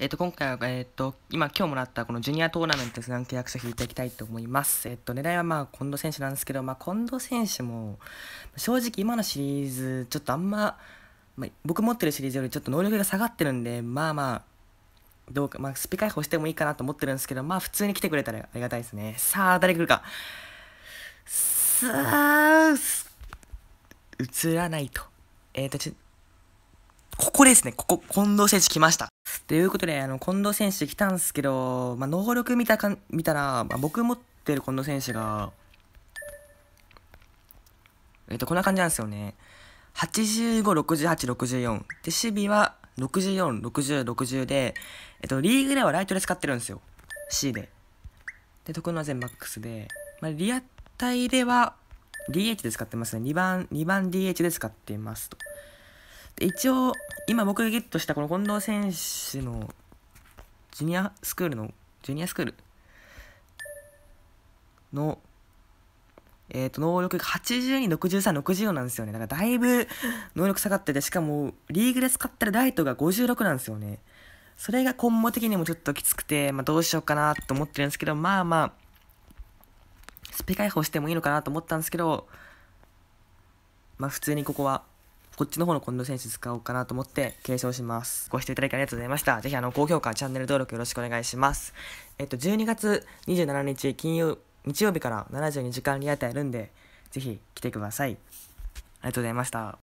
えっ、ー、と、今回は、えっ、ー、と、今、今日もらったこのジュニアトーナメントの契約書引いていきたいと思います。えっ、ー、と、狙いはまあ、近藤選手なんですけど、まあ、近藤選手も、正直今のシリーズ、ちょっとあんま、まあ、僕持ってるシリーズよりちょっと能力が下がってるんで、まあまあ、どうか、まあ、スピ解放してもいいかなと思ってるんですけど、まあ、普通に来てくれたらありがたいですね。さあ、誰来るか。さあ、映らないと。えっ、ー、と、ち、ここですね、ここ、近藤選手来ました。ということで、あの、近藤選手来たんですけど、まあ、能力見たか、見たら、まあ、僕持ってる近藤選手が、えっと、こんな感じなんですよね。85、68、64。で、守備は64、60、60で、えっと、リーグではライトで使ってるんですよ。C で。で、得の全マックスで、まあ、リアタイでは DH で使ってますね。2番、2番 DH で使ってますと。一応、今僕がゲットしたこの近藤選手のジュニアスクールの、ジュニアスクールの、えっ、ー、と、能力が82、63、64なんですよね。だからだいぶ能力下がってて、しかもリーグで使ってるライトが56なんですよね。それが今後的にもちょっときつくて、まあ、どうしようかなと思ってるんですけど、まあまあ、スペ解放してもいいのかなと思ったんですけど、まあ普通にここはこっちの方の近藤選手使おうかなと思って継承します。ご視聴いただきありがとうございました。ぜひあの、高評価、チャンネル登録よろしくお願いします。えっと、12月27日金曜、日曜日から72時間リアタイやるんで、ぜひ来てください。ありがとうございました。